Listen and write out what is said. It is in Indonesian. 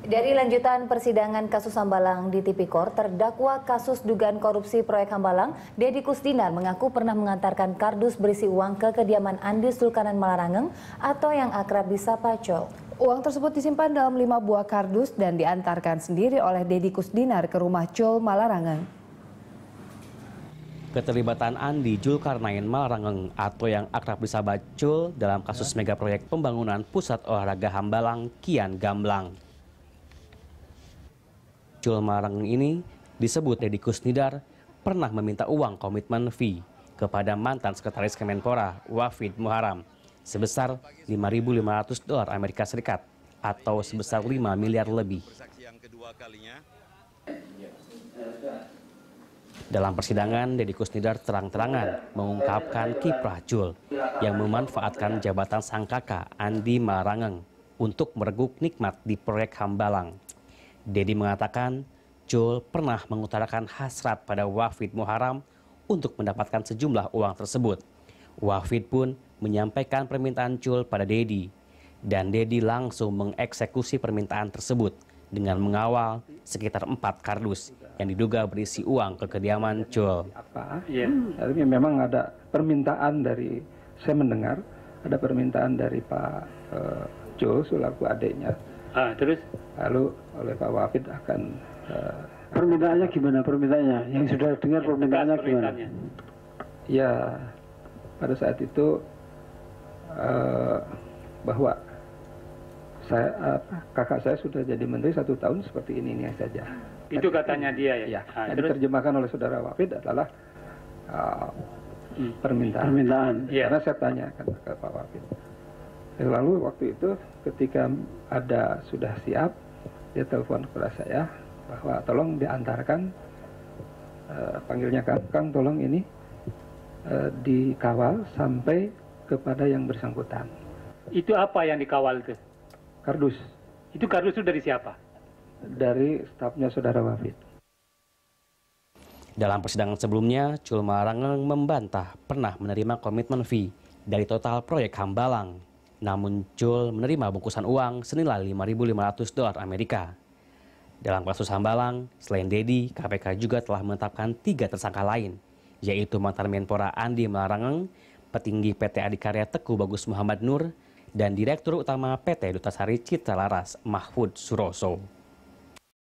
Dari lanjutan persidangan kasus Hambalang di Tipikor, terdakwa kasus dugaan korupsi proyek Hambalang, Deddy Kusdinar mengaku pernah mengantarkan kardus berisi uang ke kediaman Andi Sulkanan Malarangeng atau yang akrab disapa Col. Uang tersebut disimpan dalam lima buah kardus dan diantarkan sendiri oleh Deddy Kusdinar ke rumah Col Malarangeng. Keterlibatan Andi Julkarnain Malarangeng atau yang akrab disapa Cul dalam kasus ya. megaproyek pembangunan pusat olahraga Hambalang kian gamblang. Marang ini disebut Deddy Kusnidar pernah meminta uang komitmen fee kepada mantan sekretaris Kemenpora Wafid Muharam sebesar 5.500 dolar Amerika Serikat atau sebesar 5 miliar lebih. Dalam persidangan, Deddy Kusnidar terang-terangan mengungkapkan kiprah Jul yang memanfaatkan jabatan sang kakak Andi Marangeng untuk mereguk nikmat di proyek Hambalang. Dedi mengatakan Jul pernah mengutarakan hasrat pada Wafid Muharam untuk mendapatkan sejumlah uang tersebut. Wafid pun menyampaikan permintaan Jul pada Dedi dan Dedi langsung mengeksekusi permintaan tersebut dengan mengawal sekitar empat kardus yang diduga berisi uang ke kediaman Jul. Ya, memang ada permintaan dari saya mendengar ada permintaan dari Pak uh, eh, Jul selaku adiknya Ah, terus? Lalu oleh Pak Wafid akan uh, permintaannya gimana permintaannya? Yang sudah dengar permintaannya, gimana? Ya, pada saat itu uh, bahwa saya uh, kakak saya sudah jadi menteri satu tahun seperti ini ini saja. Itu katanya dia ya. ya ah, yang diterjemahkan oleh saudara Wafid adalah uh, permintaan. Permintaan. Ya. Karena saya tanya ke Pak Wafid lalu waktu itu ketika ada sudah siap dia telepon kepada saya bahwa tolong diantarkan e, panggilnya kang kang tolong ini e, dikawal sampai kepada yang bersangkutan itu apa yang dikawal itu kardus itu kardus itu dari siapa dari stafnya saudara Wafid dalam persidangan sebelumnya, Culmarangeng membantah pernah menerima komitmen fee dari total proyek Hambalang namun Jul menerima bungkusan uang senilai 5.500 dolar Amerika. Dalam kasus Hambalang, selain Dedi, KPK juga telah menetapkan tiga tersangka lain, yaitu mantan Menpora Andi Melarangeng, petinggi PT Adikarya Teku Bagus Muhammad Nur, dan Direktur Utama PT Dutasari Citra Laras Mahfud Suroso.